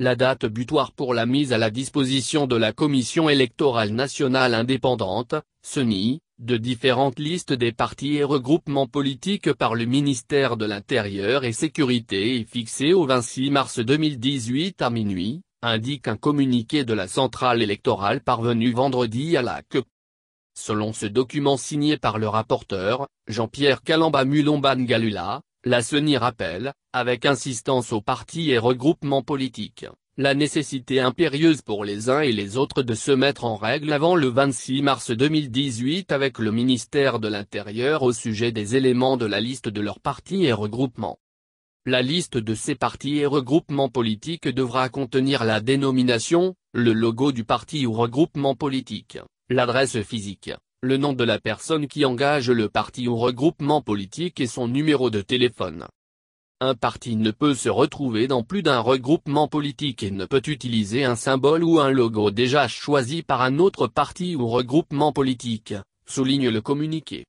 La date butoir pour la mise à la disposition de la Commission électorale nationale indépendante, CENI, de différentes listes des partis et regroupements politiques par le ministère de l'Intérieur et Sécurité est fixée au 26 mars 2018 à minuit, indique un communiqué de la centrale électorale parvenu vendredi à la CEP. Selon ce document signé par le rapporteur, Jean-Pierre Calamba Mulomban Galula, la CENI rappelle, avec insistance aux partis et regroupements politiques, la nécessité impérieuse pour les uns et les autres de se mettre en règle avant le 26 mars 2018 avec le ministère de l'Intérieur au sujet des éléments de la liste de leurs partis et regroupements. La liste de ces partis et regroupements politiques devra contenir la dénomination, le logo du parti ou regroupement politique, l'adresse physique, le nom de la personne qui engage le parti ou regroupement politique et son numéro de téléphone. Un parti ne peut se retrouver dans plus d'un regroupement politique et ne peut utiliser un symbole ou un logo déjà choisi par un autre parti ou regroupement politique, souligne le communiqué.